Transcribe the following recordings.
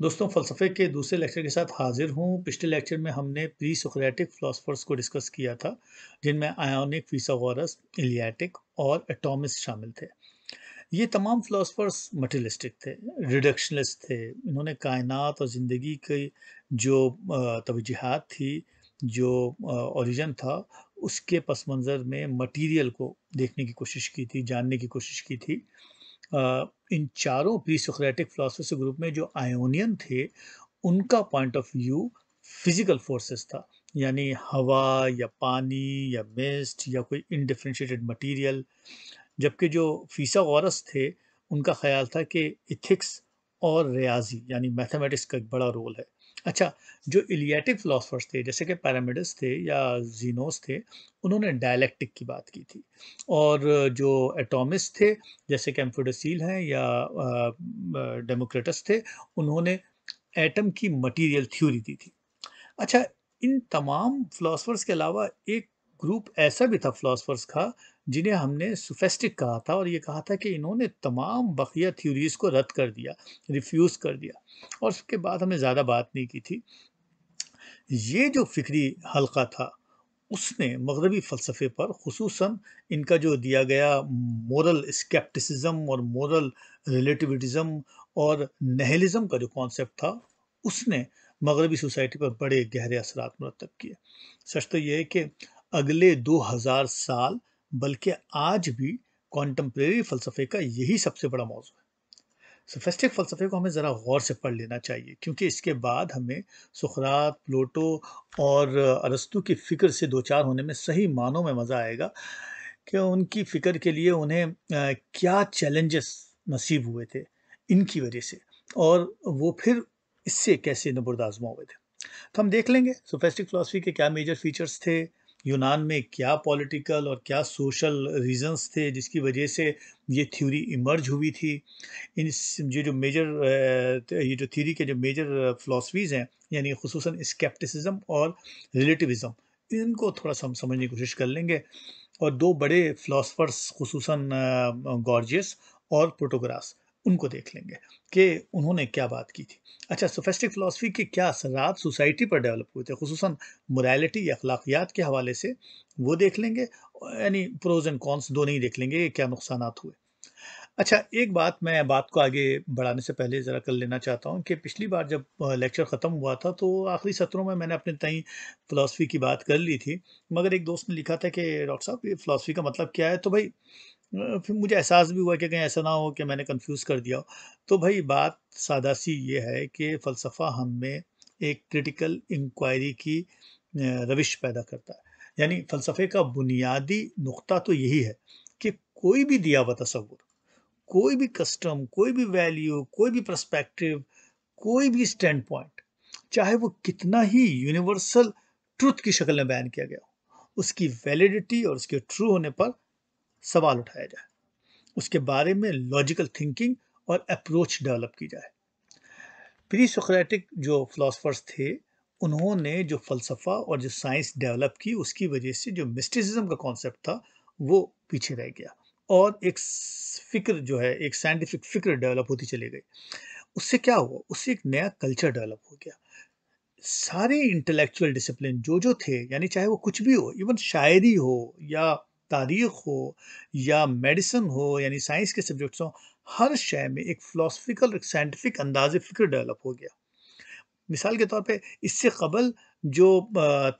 दोस्तों फ़लसफ़े के दूसरे लेक्चर के साथ हाजिर हूँ पिछले लेक्चर में हमने प्री सोक्रेटिक फ़िलासफ़र्स को डिस्कस किया था जिनमें आयोनिक फीसागोरस एलियाटिक और एटॉमिस शामिल थे ये तमाम फ़िलासफ़र्स मटेरियलिस्टिक थे रिडक्शनलिस्ट थे इन्होंने कायनात और ज़िंदगी की जो तोजहत थी जो ओरिजन था उसके पस मंज़र में मटीरियल को देखने की कोशिश की थी जानने की कोशिश की थी इन चारों प्री सोक्रेटिक फ़िलासफर्स ग्रुप में जो आयोनियन थे उनका point of view physical forces था यानी हवा या पानी या मिस्ट या कोई इनडिफ्रेंशिएटेड मटेरियल जबकि जो फीसा गौरस थे उनका ख्याल था कि इथिक्स और रियाजी यानी मैथमेटिक्स का एक बड़ा रोल है अच्छा जो इलियाटिक फिलासफर्स थे जैसे कि पैरामिडस थे या जीनोस थे उन्होंने डायलैक्टिक की बात की थी और जो एटॉमिस्ट थे जैसे कि हैं या डेमोक्रेटस थे उन्होंने एटम की मटेरियल थ्योरी दी थी अच्छा इन तमाम फिलासफर्स के अलावा एक ग्रुप ऐसा भी था फिलासफर्स का जिन्हें हमने सुफेस्टिक कहा था और ये कहा था कि इन्होंने तमाम बकिया थ्योरीज़ को रद्द कर दिया रिफ्यूज़ कर दिया और उसके बाद हमें ज़्यादा बात नहीं की थी ये जो फिक्री हलका था उसने मगरबी फ़लसफ़े पर खसूस इनका जो दिया गया मोरल स्केप्टिसिज्म और मोरल रिलेटिविटिज़म और नहलिज़म का जो कॉन्सेप्ट था उसने मगरबी सोसाइटी पर बड़े गहरे असरात मरतब किए सच तो यह है कि अगले 2000 साल बल्कि आज भी कॉन्टम्प्रेरी फ़लसफ़े का यही सबसे बड़ा मौजू है सोफेस्टिक फ़लसफ़े को हमें ज़रा गौर से पढ़ लेना चाहिए क्योंकि इसके बाद हमें सुखरात प्लोटो और अरस्तु की फ़िक्र से दो चार होने में सही मानों में मज़ा आएगा कि उनकी फ़िक्र के लिए उन्हें क्या चैलेंजेस नसीब हुए थे इनकी वजह से और वो फिर इससे कैसे नबरदाजमा हुए थे तो हम देख लेंगे सोफेस्टिक फ़िलासफ़ी के क्या मेजर फीचर्स थे यूनान में क्या पॉलिटिकल और क्या सोशल रीजंस थे जिसकी वजह से ये थ्योरी इमर्ज हुई थी इन ये जो मेजर ये जो थ्योरी के जो मेजर फ़िलासफ़ीज़ हैं यानी खसूस स्केप्टिसिज्म और रिलेटिविज़म इनको थोड़ा सा हम समझने की कोशिश कर लेंगे और दो बड़े फ़िलासफ़र्स खसूस गॉर्जियस और प्रोटोग्रास उनको देख लेंगे कि उन्होंने क्या बात की थी अच्छा सोफेस्टिक फ़िलासफ़ी के क्या असरात सोसाइटी पर डेवलप हुए थे खसूस मोरालिटी या अखलाकियात के हवाले से वो देख लेंगे यानी प्रोज एंड कॉन्स दोनों ही देख लेंगे क्या नुकसान हुए अच्छा एक बात मैं बात को आगे बढ़ाने से पहले ज़रा कर लेना चाहता हूँ कि पिछली बार जब लेक्चर ख़त्म हुआ था तो आखिरी सत्रों में मैंने अपने तई फ़िलासफ़ी की बात कर ली थी मगर एक दोस्त ने लिखा था कि डॉक्टर साहब ये फ़िलासफ़ी का मतलब क्या है तो भाई फिर मुझे एहसास भी हुआ कि कहीं ऐसा ना हो कि मैंने कंफ्यूज कर दिया तो भाई बात सादा सी ये है कि फ़लसफ़ा हम में एक क्रिटिकल इंक्वायरी की रविश पैदा करता है यानी फ़लसफ़े का बुनियादी नुक्ता तो यही है कि कोई भी दिया हुआ तस्वुर कोई भी कस्टम कोई भी वैल्यू कोई भी प्रस्पेक्टिव कोई भी स्टैंड पॉइंट चाहे वो कितना ही यूनिवर्सल ट्रुथ की शक्ल में बयान किया गया हो उसकी वैलिडिटी और उसके ट्रू होने पर सवाल उठाया जाए उसके बारे में लॉजिकल थिंकिंग और अप्रोच डेवलप की जाए प्री सोक्रेटिक जो फिलासफर्स थे उन्होंने जो फ़लसफ़ा और जो साइंस डेवलप की उसकी वजह से जो मिस्टिसिज्म का कॉन्सेप्ट था वो पीछे रह गया और एक फिक्र जो है एक साइंटिफिक फिक्र डेवलप होती चली गई उससे क्या हुआ उससे एक नया कल्चर डेवलप हो गया सारे इंटेलेक्चुअल डिसिप्लिन जो जो थे यानी चाहे वो कुछ भी हो इवन शायरी हो या तारीख हो या मेडिसन हो यानी साइंस के सब्जेक्ट्स हों हर शय में एक फ़िलासफ़िकल एक साइंटिफिक अंदाज फ़िक्र डेवलप हो गया मिसाल के तौर पे इससे कबल जो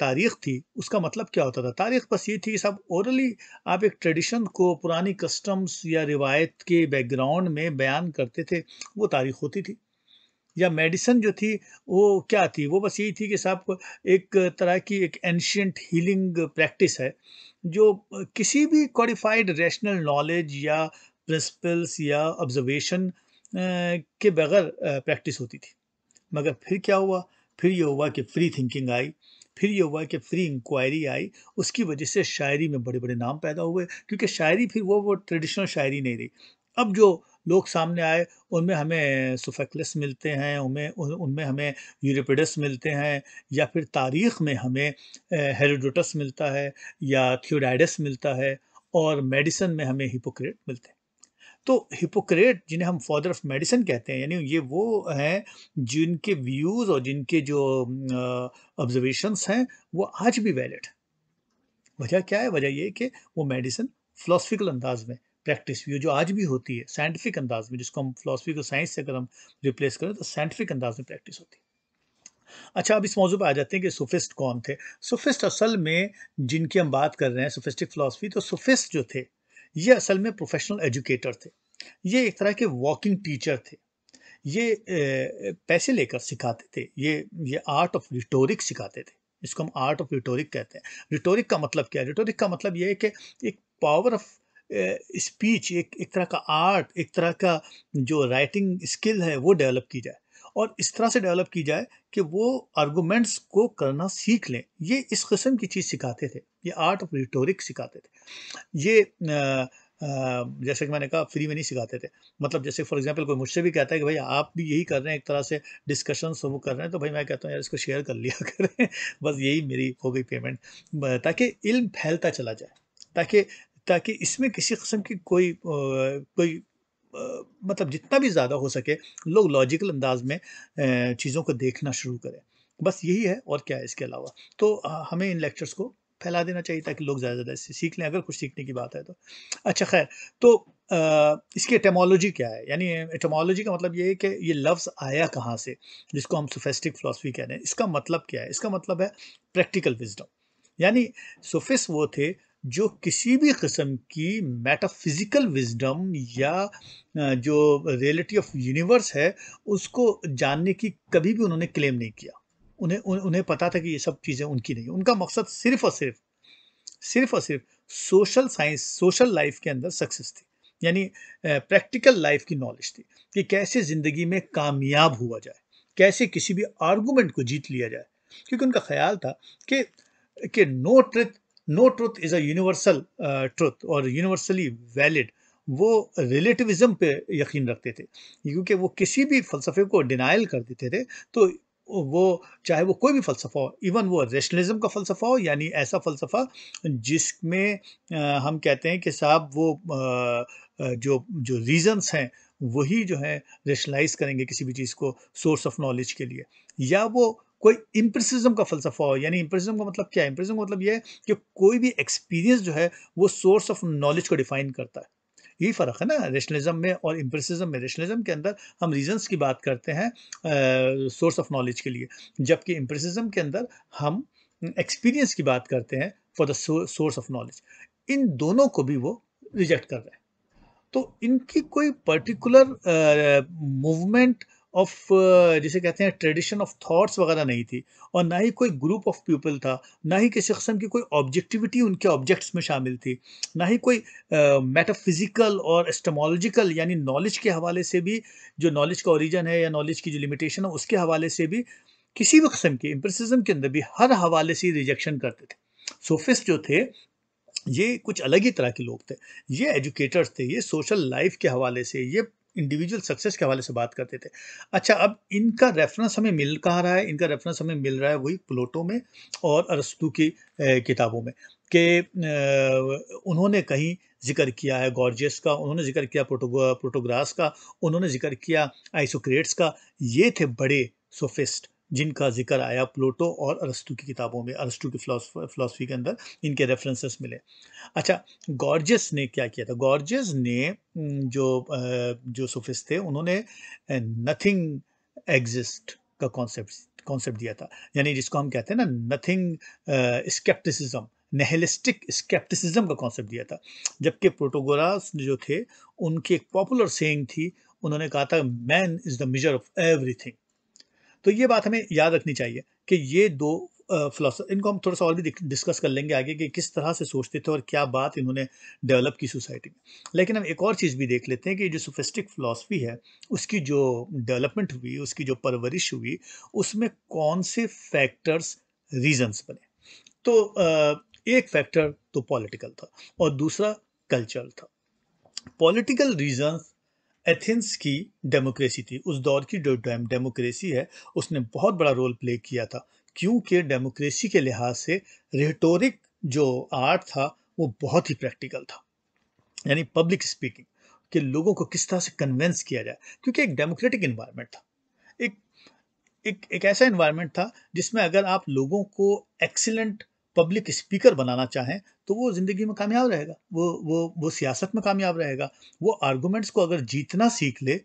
तारीख़ थी उसका मतलब क्या होता था तारीख़ बस ये थी सब ओरली आप एक ट्रेडिशन को पुरानी कस्टम्स या रिवायत के बैकग्राउंड में बयान करते थे वो तारीख़ होती थी या मेडिसन जो थी वो क्या थी वो बस यही थी कि साहब एक तरह की एक एंशियंट हीलिंग प्रैक्टिस है जो किसी भी क्वालिफाइड रैशनल नॉलेज या प्रिंसिपल्स या ऑब्जर्वेशन के बगैर प्रैक्टिस होती थी मगर फिर क्या हुआ फिर ये हुआ कि फ्री थिंकिंग आई फिर ये हुआ कि फ्री इंक्वायरी आई उसकी वजह से शायरी में बड़े बड़े नाम पैदा हुए क्योंकि शायरी फिर वो वो ट्रेडिशनल शायरी नहीं रही अब जो लोग सामने आए उनमें हमें सुफेक्लिस मिलते हैं उनमें उनमें हमें यूरिपिडस मिलते हैं या फिर तारीख़ में हमें हेरोडोटस मिलता है या थियोडाइडस मिलता है और मेडिसन में हमें हिपोक्रेट मिलते हैं तो हिपोक्रेट जिन्हें हम फादर ऑफ मेडिसिन कहते हैं यानी ये वो हैं जिनके व्यूज़ और जिनके जो ऑब्जर्वेशंस हैं वो आज भी वैलिड वजह क्या है वजह ये कि वो मेडिसिन फिलोसफिकल अंदाज में प्रैक्टिस भी हो जो आज भी होती है साइंटिफिक अंदाज में जिसको हम फिलोसफी को साइंस से अगर हम रिप्लेस करें तो साइंटिफिक अंदाज में प्रैक्टिस होती है अच्छा अब इस मौजू पर आ जाते हैं कि सुफिस्ट कौन थे सुफिस्ट असल में जिनकी हम बात कर रहे हैं सुफिस्टिक फ़िलासफ़ी तो सुफिस्ट जो थे ये असल में प्रोफेशनल एजुकेटर थे ये एक तरह के वॉकिंग टीचर थे ये पैसे लेकर सिखाते थे ये ये आर्ट ऑफ रिटोरिक सिखाते थे इसको हम आर्ट ऑफ रिटोरिक कहते हैं रिटोरिक का मतलब क्या है रिटोरिक का मतलब ये है कि एक पावर ऑफ स्पीच एक एक तरह का आर्ट एक तरह का जो राइटिंग स्किल है वो डेवलप की जाए और इस तरह से डेवलप की जाए कि वो आर्गूमेंट्स को करना सीख लें ये इस किस्म की चीज़ सिखाते थे ये आर्ट ऑफ रिटोरिक सिखाते थे ये आ, जैसे कि मैंने कहा फ्री में नहीं सिखाते थे मतलब जैसे फॉर एग्जांपल कोई मुझसे भी कहता है कि भाई आप भी यही कर रहे हैं एक तरह से डिस्कशन वो कर रहे हैं तो भाई मैं कहता हूँ यार इसको शेयर कर लिया करें बस यही मेरी हो गई पेमेंट ताकि इल्म फैलता चला जाए ताकि ताकि इसमें किसी कस्म की कोई कोई मतलब जितना भी ज़्यादा हो सके लोग लॉजिकल अंदाज में चीज़ों को देखना शुरू करें बस यही है और क्या है इसके अलावा तो हमें इन लेक्चर्स को फैला देना चाहिए ताकि लोग ज़्यादा ज़्यादा इससे सीख लें अगर कुछ सीखने की बात है तो अच्छा खैर तो आ, इसकी एटमोलॉजी क्या है यानी एटमोलॉजी का मतलब ये है कि ये लफ्ज़ आया कहाँ से जिसको हम सोफेस्टिक फ़िलासफ़ी कह रहे हैं इसका मतलब क्या है इसका मतलब है प्रैक्टिकल विजडम यानी सोफिस वो थे जो किसी भी कस्म की मेटाफिज़िकल विजडम या जो रियलिटी ऑफ यूनिवर्स है उसको जानने की कभी भी उन्होंने क्लेम नहीं किया उन्हें उन्हें पता था कि ये सब चीज़ें उनकी नहीं उनका मकसद सिर्फ़ और सिर्फ सिर्फ़ और सिर्फ सोशल साइंस सोशल लाइफ के अंदर सक्सेस थी यानी प्रैक्टिकल लाइफ की नॉलेज थी कि कैसे ज़िंदगी में कामयाब हुआ जाए कैसे किसी भी आर्गूमेंट को जीत लिया जाए क्योंकि उनका ख्याल था कि कि no truth no truth is universal universal truth और यूनिवर्सली वैलिड वो रिलेटिविज्म पे यकीन रखते थे क्योंकि वो किसी भी फलसफे को डिनाइल कर देते थे तो वो चाहे वो कोई भी फ़लसफ़ा हो इवन वो रेशनलिज्म का फ़लसफ़ा हो यानी ऐसा फ़लसफ़ा जिसमें uh, हम कहते हैं कि साहब वो uh, uh, जो जो रीज़न्स हैं वही जो है रेशनलाइज करेंगे किसी भी चीज़ को सोर्स ऑफ नॉलेज के लिए या वो कोई इम्प्रेसिज्म का फलसफा हो यानी इम्प्रेसिज्म का मतलब क्या है इम्प्रेसिज्म का मतलब ये है कि कोई भी एक्सपीरियंस जो है वो सोर्स ऑफ नॉलेज को डिफाइन करता है यही फ़र्क है ना रेशनलिज्म में और इम्प्रेसिज्म में रेशनलिज्म के अंदर हम रीजंस की बात करते हैं सोर्स ऑफ नॉलेज के लिए जबकि इम्प्रेसिज्म के अंदर हम एक्सपीरियंस की बात करते हैं for the source of knowledge इन दोनों को भी वो रिजेक्ट कर रहे हैं तो इनकी कोई particular movement uh, of uh, जिसे कहते हैं ट्रेडिशन ऑफ थॉट्स वगैरह नहीं थी और ना ही कोई ग्रुप ऑफ पीपल था ना ही किसी कस्म की कोई ऑब्जेक्टिविटी उनके ऑब्जेक्ट्स में शामिल थी ना ही कोई मेटाफिज़िकल और एस्टमोलॉजिकल यानी नॉलेज के हवाले से भी जो नॉलेज का ओरिजन है या नॉलेज की जो लिमिटेशन है उसके हवाले से भी किसी भी कस्म के एम्प्रसिज्म के अंदर भी हर हवाले से रिजेक्शन करते थे सोफिस जो थे ये कुछ अलग ही तरह के लोग थे ये एजुकेटर्स थे ये सोशल लाइफ के हवाले से ये इंडिविजुअल सक्सेस के हवाले से बात करते थे अच्छा अब इनका रेफरेंस हमें मिल कहाँ रहा है इनका रेफरेंस हमें मिल रहा है वही प्लोटो में और अरस्तु की किताबों में कि उन्होंने कहीं जिक्र किया है गॉर्जियस का उन्होंने जिक्र किया प्रोटोग्रास का उन्होंने जिक्र किया आइसोक्रेट्स का ये थे बड़े सोफिस्ट जिनका जिक्र आया प्लोटो और अरस्टू की किताबों में अरस्तू की फ़िलासफ़ी के अंदर इनके रेफरेंसेस मिले अच्छा गॉर्जियस ने क्या किया था गॉर्जियस ने जो जो सुफिस थे उन्होंने नथिंग एग्जिस्ट का कॉन्सेप्ट कॉन्सेप्ट दिया था यानी जिसको हम कहते हैं ना नथिंग स्केप्टिसिज्म नेहलिस्टिक स्केप्टिसिज्म का कॉन्सेप्ट दिया था जबकि प्रोटोगोरास जो थे उनकी एक पॉपुलर सेइंग थी उन्होंने कहा था man is the measure of everything तो ये बात हमें याद रखनी चाहिए कि ये दो फिलोसफर इनको हम थोड़ा सा और भी डिस्कस कर लेंगे आगे कि किस तरह से सोचते थे और क्या बात इन्होंने डेवलप की सोसाइटी में लेकिन हम एक और चीज़ भी देख लेते हैं कि जो सोफिस्टिक फ़िलासफ़ी है उसकी जो डेवलपमेंट हुई उसकी जो परवरिश हुई उसमें कौन से फैक्टर्स रीज़न्स बने तो एक फैक्टर तो पॉलिटिकल था और दूसरा कल्चर था पॉलिटिकल रीजंस एथेंस की डेमोक्रेसी थी उस दौर की जो डेमोक्रेसी है उसने बहुत बड़ा रोल प्ले किया था क्योंकि डेमोक्रेसी के लिहाज से रिटोरिक जो आर्ट था वो बहुत ही प्रैक्टिकल था यानी पब्लिक स्पीकिंग कि लोगों को किस तरह से कन्वेंस किया जाए क्योंकि एक डेमोक्रेटिक इन्वायरमेंट था एक एक एक ऐसा इन्वायरमेंट था जिसमें अगर आप लोगों को एक्सीलेंट पब्लिक स्पीकर बनाना चाहें तो वो ज़िंदगी में कामयाब रहेगा वो वो वो सियासत में कामयाब रहेगा वो आर्गूमेंट्स को अगर जीतना सीख ले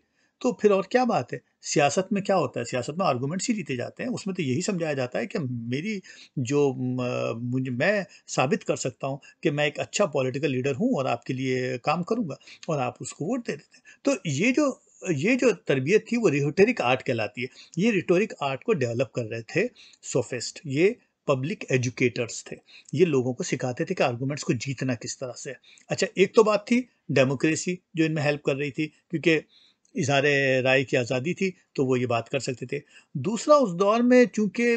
तो फिर और क्या बात है सियासत में क्या होता है सियासत में आर्गूमेंट्स ही जीते जाते हैं उसमें तो यही समझाया जाता है कि मेरी जो मुझे मैं साबित कर सकता हूँ कि मैं एक अच्छा पॉलिटिकल लीडर हूँ और आपके लिए काम करूँगा और आप उसको वोट दे देते हैं तो ये जो ये जो तरबियत थी वो रिटोरिक आर्ट कहलाती है ये रिटोरिक आर्ट को डेवलप कर रहे थे सोफेस्ट ये पब्लिक एजुकेटर्स थे ये लोगों को सिखाते थे कि आर्गूमेंट्स को जीतना किस तरह से अच्छा एक तो बात थी डेमोक्रेसी जो इनमें हेल्प कर रही थी क्योंकि इजहार राय की आज़ादी थी तो वो ये बात कर सकते थे दूसरा उस दौर में चूंकि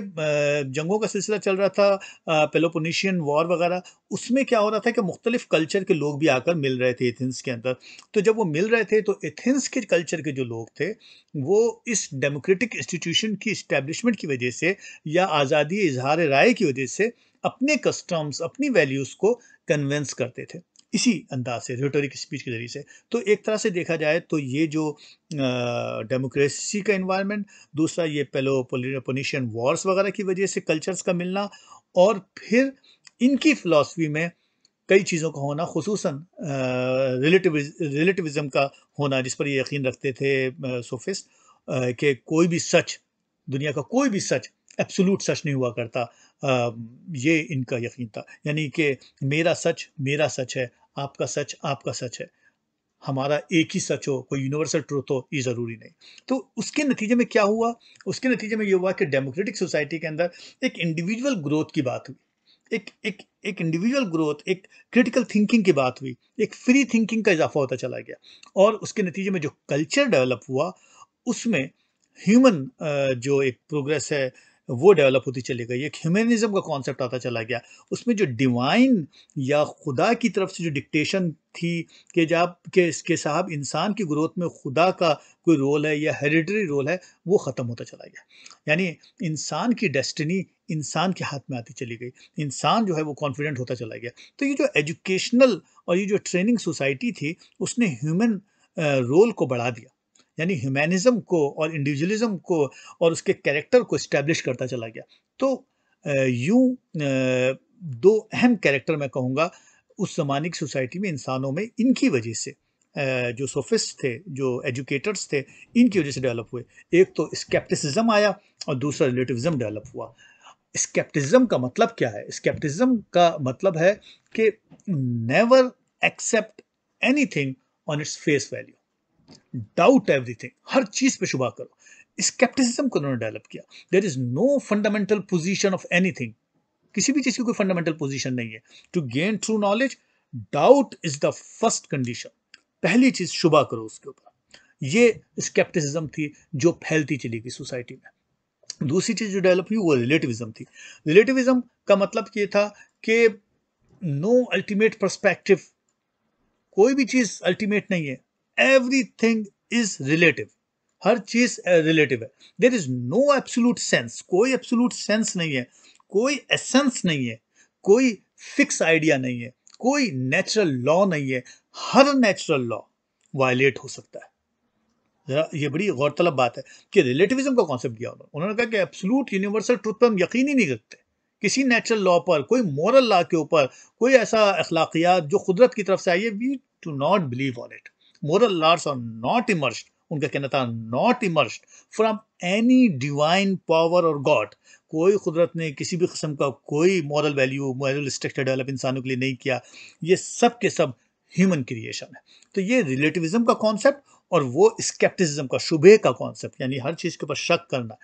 जंगों का सिलसिला चल रहा था पेलोपोनीशियन वॉर वगैरह उसमें क्या हो रहा था कि मुख्तलिफ कल्चर के लोग भी आकर मिल रहे थे एथेंस के अंदर तो जब वो मिल रहे थे तो एथेंस के कल्चर के जो लोग थे वो इस डेमोक्रेटिक इंस्टीट्यूशन की इस्टेब्लिशमेंट की वजह से या आज़ादी इजहार राय की वजह से अपने कस्टम्स अपनी वैल्यूज़ को कन्वेंस करते थे इसी अंदाज से रिटोरिक स्पीच के जरिए से तो एक तरह से देखा जाए तो ये जो डेमोक्रेसी का इन्वायरमेंट दूसरा ये पोलिशन वॉर्स वगैरह की वजह से कल्चर्स का मिलना और फिर इनकी फ़िलासफ़ी में कई चीज़ों का होना खसूस रिलेटिविज़म का होना जिस पर ये यकीन रखते थे सोफिस कि कोई भी सच दुनिया का कोई भी सच एब्सोलूट सच नहीं हुआ करता आ, ये इनका यकीन था यानी कि मेरा सच मेरा सच है आपका सच आपका सच है हमारा एक ही सच हो कोई यूनिवर्सल ट्रूथ हो ये ज़रूरी नहीं तो उसके नतीजे में क्या हुआ उसके नतीजे में ये हुआ कि डेमोक्रेटिक सोसाइटी के अंदर एक इंडिविजुअल ग्रोथ की बात हुई एक एक एक इंडिविजुअल ग्रोथ एक क्रिटिकल थिंकिंग की बात हुई एक फ्री थिंकिंग का इजाफा होता चला गया और उसके नतीजे में जो कल्चर डेवलप हुआ उसमें ह्यूमन जो एक प्रोग्रेस है वो डेवलप होती चली गई एक ह्यूमनिज़म का कॉन्सेप्ट आता चला गया उसमें जो डिवाइन या खुदा की तरफ से जो डिक्टेशन थी कि जब के इसके साहब इंसान की ग्रोथ में खुदा का कोई रोल है या हेरिटरी रोल है वो ख़त्म होता चला गया यानी इंसान की डेस्टिनी इंसान के हाथ में आती चली गई इंसान जो है वो कॉन्फिडेंट होता चला गया तो ये जो एजुकेशनल और ये जो ट्रेनिंग सोसाइटी थी उसने ह्यूमन रोल को बढ़ा दिया यानी ह्यूमैनिज्म को और इंडिविजुअलिज्म को और उसके कैरेक्टर को इस्टेब्लिश करता चला गया तो यूँ दो अहम कैरेक्टर मैं कहूँगा उस ज़माने की सोसाइटी में इंसानों में इनकी वजह से जो सोफिस्ट थे जो एजुकेटर्स थे इनकी वजह से डेवलप हुए एक तो स्केप्टिसिज्म आया और दूसरा रिलेटिविज्म डेवलप हुआ स्केप्टिज्म का मतलब क्या है स्केप्टिज़म का मतलब है कि never accept any thing on its face value doubt everything हर चीज पे शुभा करो स्केप्टिसिज्म को उन्होंने डेवलप किया there is no fundamental position of anything किसी भी चीज की कोई फंडामेंटल पोजिशन नहीं है to gain true knowledge doubt is the first condition पहली चीज शुभा करो उसके ऊपर ये स्केप्टिसिज्म थी जो फैलती चली गई सोसाइटी में दूसरी चीज जो डेवलप हुई वो रिलेटिविज्म थी रिलेटिविज्म का मतलब ये था कि नो अल्टीमेट परस्पेक्टिव कोई भी चीज अल्टीमेट नहीं है एवरीथिंग इज रिलेटिव हर चीज रिलेटिव uh, है there is no absolute sense कोई एब्सोलूट सेंस नहीं है कोई एसेंस नहीं है कोई फिक्स आइडिया नहीं है कोई नेचुरल लॉ नहीं है हर नेचुरल लॉ वायलेट हो सकता है जरा ये बड़ी गौरतलब बात है कि रिलेटिविज्म का कॉन्सेप्ट दिया उन्होंने उन्होंने कहा कि एब्सोलूट यूनिवर्सल ट्रुथ पर हम यकीन ही नहीं करते किसी नेचुरल लॉ पर कोई मॉरल लॉ के ऊपर कोई ऐसा अखलाकियात जो कुदरत की तरफ से आई है we do not believe on it moral laws are not emerged उनका कहना था not emerge from any divine power और गॉड कोई कुदरत ने किसी भी किस्म का कोई moral value moral structure develop इंसानों के लिए नहीं किया ये सब के सब ह्यूमन क्रिएशन है तो ये रिलेटिविज्म का कॉन्सेप्ट और वो स्केप्टिसिज्म का शुभे का कॉन्सेप्ट यानी हर चीज़ के ऊपर शक करना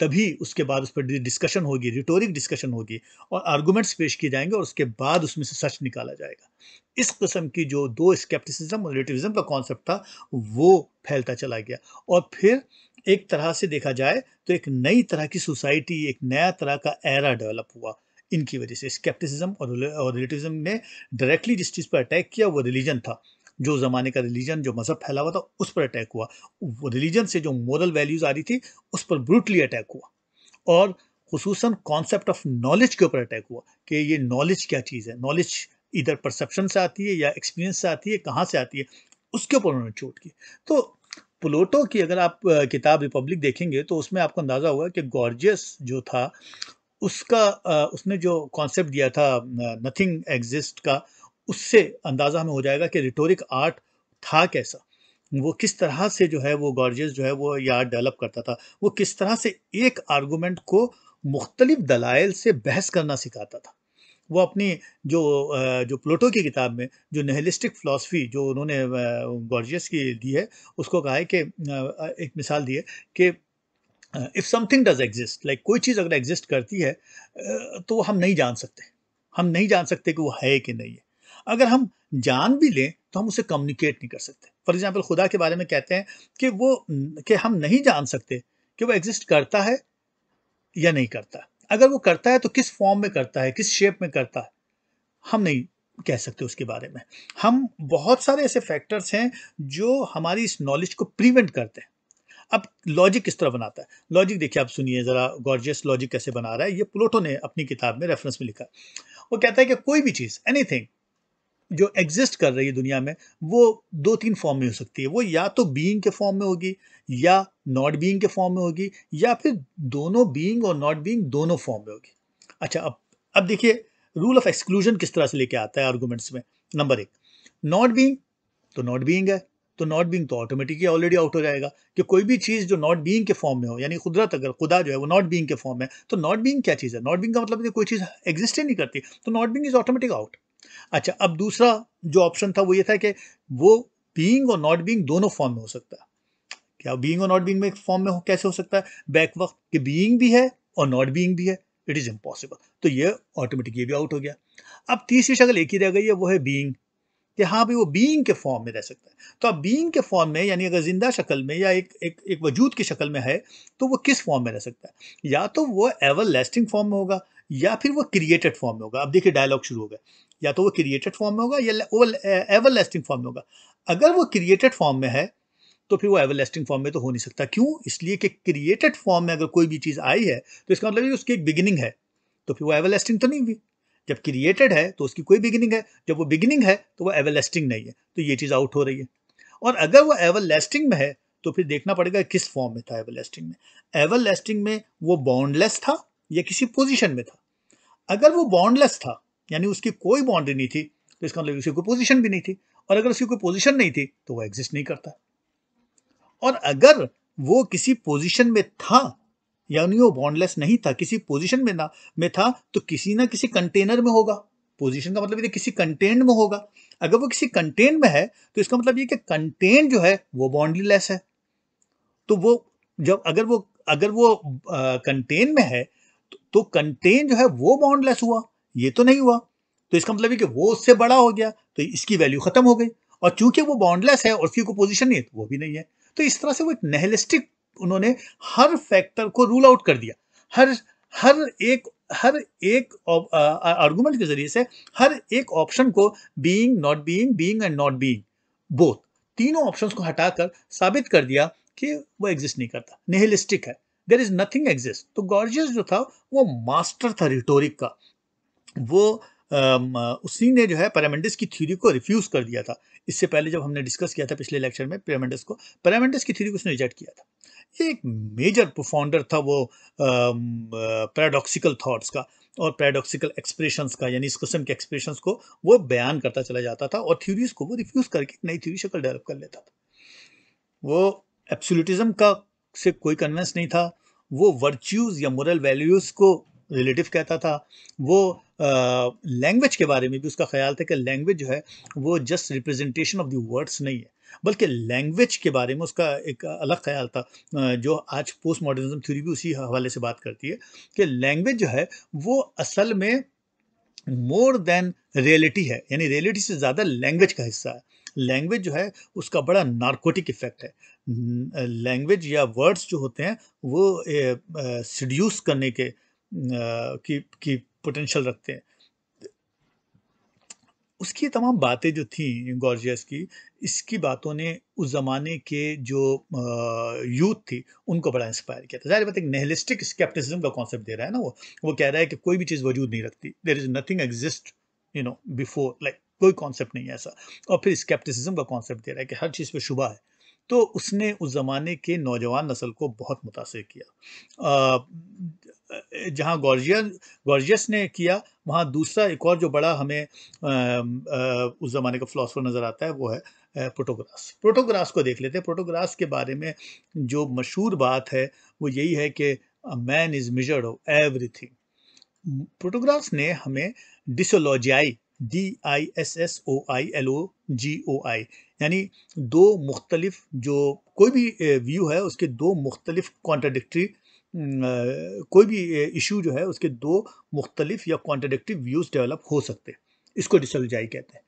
तभी उसके बाद उस पर डिस्कशन होगी रिटोरिक डिस्कशन होगी और आर्गूमेंट्स पेश किए जाएंगे और उसके बाद उसमें से सच निकाला जाएगा इस किस्म की जो दो स्केप्टिसिज्म और रिलेटिविज्म का कॉन्सेप्ट था वो फैलता चला गया और फिर एक तरह से देखा जाए तो एक नई तरह की सोसाइटी एक नया तरह का एरा डेवलप हुआ इनकी वजह से स्केप्टिसिज्म और रिलेटिविज्म ने डायरेक्टली जिस चीज़ पर अटैक किया वो रिलीजन था जो ज़माने का रिलीजन जो मज़हब फैला हुआ था उस पर अटैक हुआ रिलीजन से जो मॉरल वैल्यूज़ आ रही थी उस पर ब्रूटली अटैक हुआ और खसूस कॉन्सेप्ट ऑफ नॉलेज के ऊपर अटैक हुआ कि ये नॉलेज क्या चीज़ है नॉलेज इधर परसेप्शन से आती है या एक्सपीरियंस से आती है कहाँ से आती है उसके ऊपर उन्होंने चोट की तो प्लोटो की अगर आप किताब रिपब्लिक देखेंगे तो उसमें आपको अंदाज़ा हुआ कि गॉर्जियस जो था उसका उसने जो कॉन्सेप्ट दिया था नथिंग एग्जिस्ट का उससे अंदाज़ा हमें हो जाएगा कि रिटोरिक आर्ट था कैसा वो किस तरह से जो है वो गॉर्जियस जो है वो यार डेवलप करता था वो किस तरह से एक आर्गूमेंट को मुख्तलिफ दलाइल से बहस करना सिखाता था वो अपनी जो जो प्लोटो की किताब में जो नहलिस्टिक फ़िलासफ़ी जो उन्होंने गॉर्जियस की दी है उसको कहा है कि एक मिसाल दी है कि if something does exist like कोई चीज़ अगर एग्जिस्ट करती है तो हम नहीं जान सकते हम नहीं जान सकते कि वो है कि नहीं है अगर हम जान भी लें तो हम उसे कम्युनिकेट नहीं कर सकते फॉर एग्जाम्पल खुदा के बारे में कहते हैं कि वो कि हम नहीं जान सकते कि वो एग्जिस्ट करता है या नहीं करता अगर वो करता है तो किस फॉर्म में करता है किस शेप में करता है हम नहीं कह सकते उसके बारे में हम बहुत सारे ऐसे फैक्टर्स हैं जो हमारी इस नॉलेज को प्रिवेंट करते हैं अब लॉजिक किस तरह बनाता है लॉजिक देखिए आप सुनिए ज़रा गॉर्जियस लॉजिक कैसे बना रहा है ये प्लोटो ने अपनी किताब में रेफरेंस में लिखा वो कहता है कि कोई भी चीज़ एनीथिंग जो एग्जिस्ट कर रही है दुनिया में वो दो तीन फॉर्म में हो सकती है वो या तो बीइंग के फॉर्म में होगी या नॉट बीइंग के फॉर्म में होगी या फिर दोनों बीइंग और नॉट बीइंग दोनों फॉर्म में होगी अच्छा अब अब देखिए रूल ऑफ एक्सक्लूजन किस तरह से लेके आता है आर्गूमेंट्स में नंबर एक नॉट बींग तो नॉट बींग है तो नॉट बींग तो ऑटोमेटिकली ऑलरेडी आउट हो जाएगा कि कोई भी चीज़ जो नॉट बींग के फॉर्म में हो यानी कुदरत अगर खुदा जो है वो नॉट बींग के फॉर्म में तो नॉट बींग क्या चीज़ है नॉट बींग का मतलब कोई चीज़ एग्जिस्ट ही नहीं करती तो not being is automatic out अच्छा अब दूसरा जो ऑप्शन था वो ये था कि वो बीइंग और नॉट बीइंग दोनों फॉर्म में हो सकता है क्या बीइंग और नॉट बीइंग में फॉर्म में हो कैसे हो सकता है बैक वक्त कि बीइंग भी है और नॉट बीइंग भी है इट इज़ इम्पॉसिबल तो ये ऑटोमेटिक ये भी आउट हो गया अब तीसरी शक्ल एक ही रह गई है वो है बींग कि हाँ भाई वो बींग के फॉर्म में रह सकता है तो अब बींग के फॉर्म में यानी अगर ज़िंदा शक्ल में या एक एक एक वजूद की शक्ल में है तो वो किस फॉर्म में रह सकता है या तो वो एवर लास्टिंग फॉर्म में होगा या फिर वो क्रिएटेड फॉर्म में होगा अब देखिए डायलॉग शुरू हो गया या तो वो क्रिएटेड फॉर्म में होगा या वो एवर लास्टिंग फॉर्म में होगा अगर वो क्रिएटेड फॉर्म में है तो फिर वो एवरलास्टिंग फॉर्म में तो हो नहीं सकता क्यों इसलिए कि क्रिएटेड फॉर्म में अगर कोई भी चीज़ आई है तो इसका मतलब उसकी एक बिगिनिंग है तो फिर वो एवरलास्टिंग तो नहीं हुई जब क्रिएटेड है तो उसकी कोई बिगिनिंग है जब वो बिगिनिंग है तो वो एवरलास्टिंग नहीं है तो ये चीज़ आउट हो रही है और अगर वो लास्टिंग में है तो फिर देखना पड़ेगा किस फॉर्म में था एवरलास्टिंग में एवर लास्टिंग में वो बाउंडलेस था या किसी पोजिशन में था अगर वो बॉन्डलेस था यानी उसकी कोई बाउंड्री नहीं थी तो इसका मतलब उसकी कोई पोजिशन भी नहीं थी और अगर उसकी कोई पोजिशन नहीं थी तो वो एग्जिस्ट नहीं करता और अगर वो किसी पोजिशन में था यानी वो बॉन्डलेस नहीं था किसी पोजिशन में ना में था तो किसी ना किसी कंटेनर में होगा पोजिशन का मतलब ये किसी कंटेंट में होगा अगर वो किसी कंटेंट में है तो इसका मतलब ये कि कंटेन जो है वो बाउंड्रीलेस है तो वो जब अगर वो अगर वो कंटेन में है तो कंटेन जो है वो बाउंडलेस हुआ ये तो नहीं हुआ तो इसका मतलब है कि वो उससे बड़ा हो गया तो इसकी वैल्यू खत्म हो गई और चूंकि वो बाउंडलेस है और उसकी कोई पोजिशन नहीं है तो वो भी नहीं है तो इस तरह से वो एक नेहलिस्टिक उन्होंने हर फैक्टर को रूल आउट कर दिया हर हर एक हर एक आर्गूमेंट के जरिए से हर एक ऑप्शन को being not being being and not being both तीनों ऑप्शंस को हटाकर साबित कर दिया कि वो एग्जिस्ट नहीं करता नेहलिस्टिक है देर इज नथिंग एग्जिस्ट तो गॉर्जियस जो था वो मास्टर था रिटोरिक का वो um, उसी ने जो है पैरामेंडिस की थ्योरी को रिफ्यूज़ कर दिया था इससे पहले जब हमने डिस्कस किया था पिछले लेक्चर में पैरामेंडिस को पैरामेंडिस की थ्योरी को उसने रिजेक्ट किया था ये एक मेजर प्रोफाउंडर था वो पैराडॉक्सिकल um, थॉट्स का और पैराडॉक्सिकल एक्सप्रेशंस का यानी इस किस्म के एक्सप्रेशंस को वो बयान करता चला जाता था और थ्योरीज को वो रिफ्यूज़ करके नई थ्योरी शक्ल डेवलप कर लेता था वो एब्सोल्यूटिज्म का से कोई कन्वेंस नहीं था वो वर्च्यूज़ या मोरल वैल्यूज़ को रिलेटिव कहता था वो लैंग्वेज के बारे में भी उसका ख्याल था कि लैंग्वेज जो है वो just representation of the words नहीं है बल्कि लैंग्वेज के बारे में उसका एक अलग ख्याल था जो आज पोस्ट मॉडर्निज्म थ्योरी भी उसी हवाले से बात करती है कि लैंग्वेज जो है वो असल में मोर देन रियलिटी है यानी रियलिटी से ज़्यादा लैंग्वेज का हिस्सा है लैंग्वेज जो है उसका बड़ा नार्कोटिक इफेक्ट है लैंग्वेज या वर्ड्स जो होते हैं वो सड्यूस करने के की की पोटेंशल रखते हैं उसकी तमाम बातें जो थी गॉर्जियस की इसकी बातों ने उस ज़माने के जो यूथ थी उनको बड़ा इंस्पायर किया था जाहिर बात एक नहलिस्टिक स्केप्टिसिज्म का कॉन्सेप्ट दे रहा है ना वो वो कह रहा है कि कोई भी चीज़ वजूद नहीं रखती there is nothing exist you know before like कोई कॉन्सेप्ट नहीं है ऐसा और फिर स्केप्टिसिज्म का कॉन्सेप्ट दे रहा है कि हर चीज़ पर शुभा है तो उसने उस ज़माने के नौजवान नस्ल को बहुत मुतासर किया जहाँ गॉर्जिया गॉर्जियस ने किया वहाँ दूसरा एक और जो बड़ा हमें आ, आ, उस ज़माने का फ़िलासफ़र नज़र आता है वो है प्रोटोग्रास प्रोटोग्रास को देख लेते हैं प्रोटोग्रास के बारे में जो मशहूर बात है वो यही है कि man is measured of everything Protagoras ने हमें dissoi logoi D I S S O I L O G O I यानी दो मुख्तलिफ जो कोई भी व्यू है उसके दो मुख्तलिफ कॉन्ट्रडिक्ट्री कोई भी इशू जो है उसके दो मुख्तलिफ या कॉन्ट्रडिक्टिव व्यूज़ डेवलप हो सकते हैं इसको डिसोल्जाई कहते हैं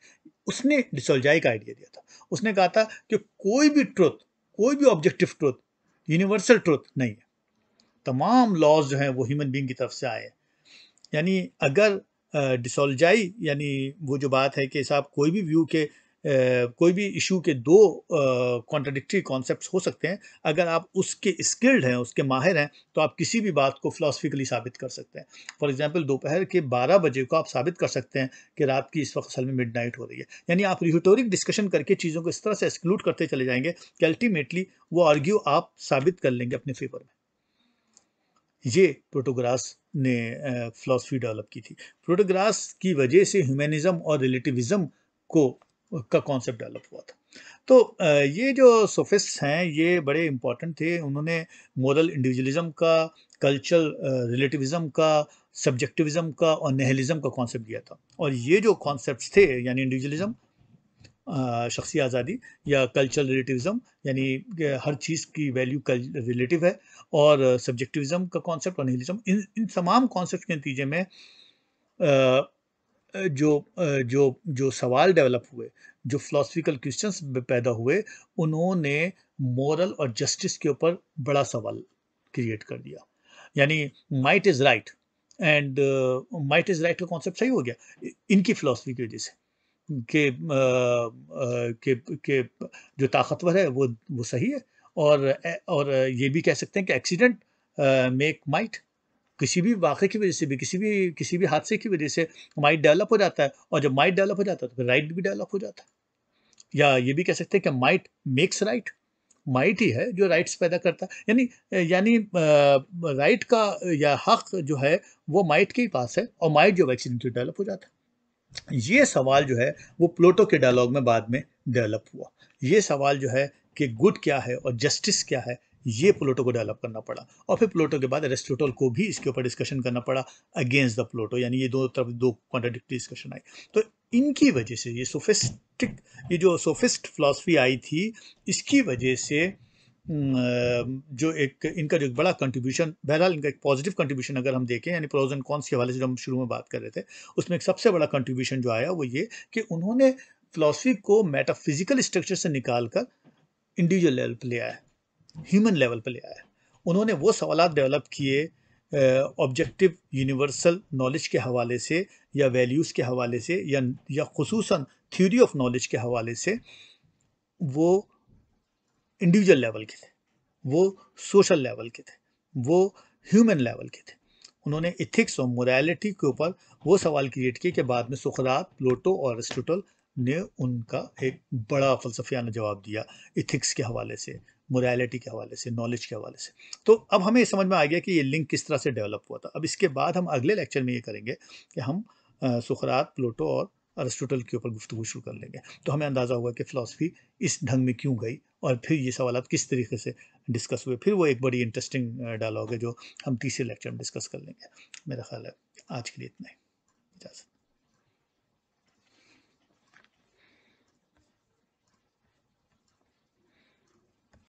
उसने डिसोल्जाई का आइडिया दिया था उसने कहा था कि कोई भी ट्रुथ कोई भी ऑब्जेक्टिव ट्रुथ यूनिवर्सल ट्रुथ नहीं है तमाम लॉज जो हैं वो ह्यूमन बींग की तरफ से आए हैं यानी अगर डिसोलजाई यानी वो जो बात है कि साहब कोई भी व्यू के आ, कोई भी इशू के दो कॉन्ट्रडिक्टी कॉन्सेप्ट हो सकते हैं अगर आप उसके स्किल्ड हैं उसके माहिर हैं तो आप किसी भी बात को फिलासफिकली साबित कर सकते हैं फॉर एग्जांपल दोपहर के 12 बजे को आप साबित कर सकते हैं कि रात की इस वक्त असल में मिड हो रही है यानी आप रिहटोरिक डिस्कशन करके चीज़ों को इस तरह से एक्सक्लूड करते चले जाएंगे कि अल्टीमेटली वो आर्ग्यू आप साबित कर लेंगे अपने फेवर में ये प्रोटोग्राफ ने फ़िलासफ़ी डेवलप की थी प्रोटोग्रास की वजह से ह्यूमनिज़म और रिलेटिविज़म को का कॉन्सेप्ट डेवलप हुआ था तो ये जो सोफिस्ट हैं ये बड़े इंपॉर्टेंट थे उन्होंने मॉरल इंडिविजुअलिज्म का कल्चरल रिलेटिविज़म का सब्जेक्टिविज़म का और नेहलिज्म का कॉन्सेप्ट दिया था और ये जो कॉन्सेप्ट थे यानी इंडिविजुअलिज्म शख्सी आज़ादी या कल्चरल रिलेटिविज़म यानी हर चीज़ की वैल्यू कल रिलेटिव है और सब्जेक्टिविज़म का कॉन्सेप्ट और निहिलिज्म इन इन तमाम कॉन्सेप्ट के नतीजे में जो जो जो सवाल डेवलप हुए जो फिलोसफिकल क्वेश्चंस पैदा हुए उन्होंने मॉरल और जस्टिस के ऊपर बड़ा सवाल क्रिएट कर दिया यानी might is right and might is right का कॉन्सेप्ट सही हो गया इनकी फ़िलासफ़ी की वजह से के आ, के के जो ताकतवर है वो वो सही है और और ये भी कह सकते हैं कि एक्सीडेंट मेक माइट किसी भी वाक़े की वजह से भी किसी भी किसी भी हादसे की वजह से माइट डेवलप हो जाता है और जब माइट डेवलप हो जाता है तो फिर राइट भी डेवलप हो जाता है या ये भी कह सकते हैं कि माइट मेक्स राइट माइट ही है जो राइट्स पैदा करता है यानी यानी राइट का या हक जो है वो माइट के ही पास है और माइट जो एक्सीडेंटली डेवलप हो जाता है ये सवाल जो है वो प्लोटो के डायलॉग में बाद में डेवलप हुआ ये सवाल जो है कि गुड क्या है और जस्टिस क्या है ये प्लोटो को डेवलप करना पड़ा और फिर प्लोटो के बाद एरिस्टोटल को भी इसके ऊपर डिस्कशन करना पड़ा अगेंस्ट द प्लोटो यानी ये दो तरफ दो कॉन्ट्राडिक्टी डिस्कशन आई तो इनकी वजह से ये सोफिस्टिक ये जो सोफिस्ट फिलासफी आई थी इसकी वजह से जो एक इनका जो एक बड़ा कंट्रीब्यूशन बहरहाल इनका एक पॉजिटिव कंट्रीब्यूशन अगर हम देखें यानी प्रोज एंड कॉन्स के हवाले से जो हम शुरू में बात कर रहे थे उसमें एक सबसे बड़ा कंट्रीब्यूशन जो आया वो ये कि उन्होंने फिलासफी को मेटाफिजिकल स्ट्रक्चर से निकाल कर इंडिविजुअल लेवल पर ले आया ह्यूमन लेवल पर ले आया उन्होंने वो सवाल डेवलप किए ऑब्जेक्टिव यूनिवर्सल नॉलेज के हवाले से या वैल्यूज़ के हवाले से या या खसूस थ्योरी ऑफ नॉलेज के हवाले से वो इंडिविजुअल लेवल के थे वो सोशल लेवल के थे वो ह्यूमन लेवल के थे उन्होंने इथिक्स और मोरालिटी के ऊपर वो सवाल क्रिएट किए कि बाद में सुखरात प्लोटो और एरिस्टोटल ने उनका एक बड़ा फलसफियाना जवाब दिया इथिक्स के हवाले से मोरालिटी के हवाले से नॉलेज के हवाले से तो अब हमें समझ में आ गया कि ये लिंक किस तरह से डेवलप हुआ था अब इसके बाद हम अगले लेक्चर में ये करेंगे कि हम सुखरात प्लोटो और अरिस्टोटल के ऊपर गुफ्तु शुरू कर लेंगे तो हमें अंदाज़ा हुआ कि फ़िलासफ़ी इस ढंग में क्यों गई और फिर ये सवाल किस तरीके से डिस्कस हुए फिर वो एक बड़ी इंटरेस्टिंग डायलॉग है जो हम तीसरे लेक्चर में डिस्कस कर लेंगे मेरा ख्याल है आज के लिए इतना ही इजाज़त